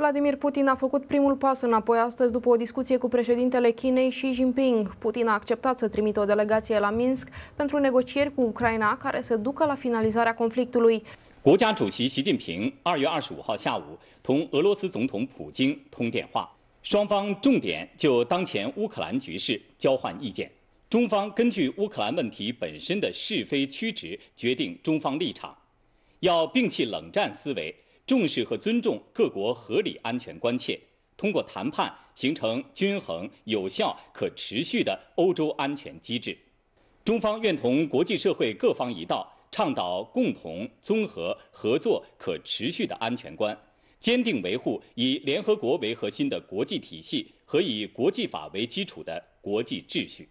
Vladimir Putin a făcut primul pas înapoi astăzi după o discuție cu președintele Chinei Xi Jinping. Putin a acceptat să trimită o delegație la Minsk pentru negocieri cu Ucraina care se ducă la finalizarea conflictului. 国家主席习近平二月二十五号下午同俄罗斯总统普京通电话，双方重点就当前乌克兰局势交换意见。中方根据乌克兰问题本身的是非曲直，决定中方立场，要摒弃冷战思维。重视和尊重各国合理安全关切，通过谈判形成均衡、有效、可持续的欧洲安全机制。中方愿同国际社会各方一道，倡导共同、综合、合作、可持续的安全观，坚定维护以联合国为核心的国际体系和以国际法为基础的国际秩序。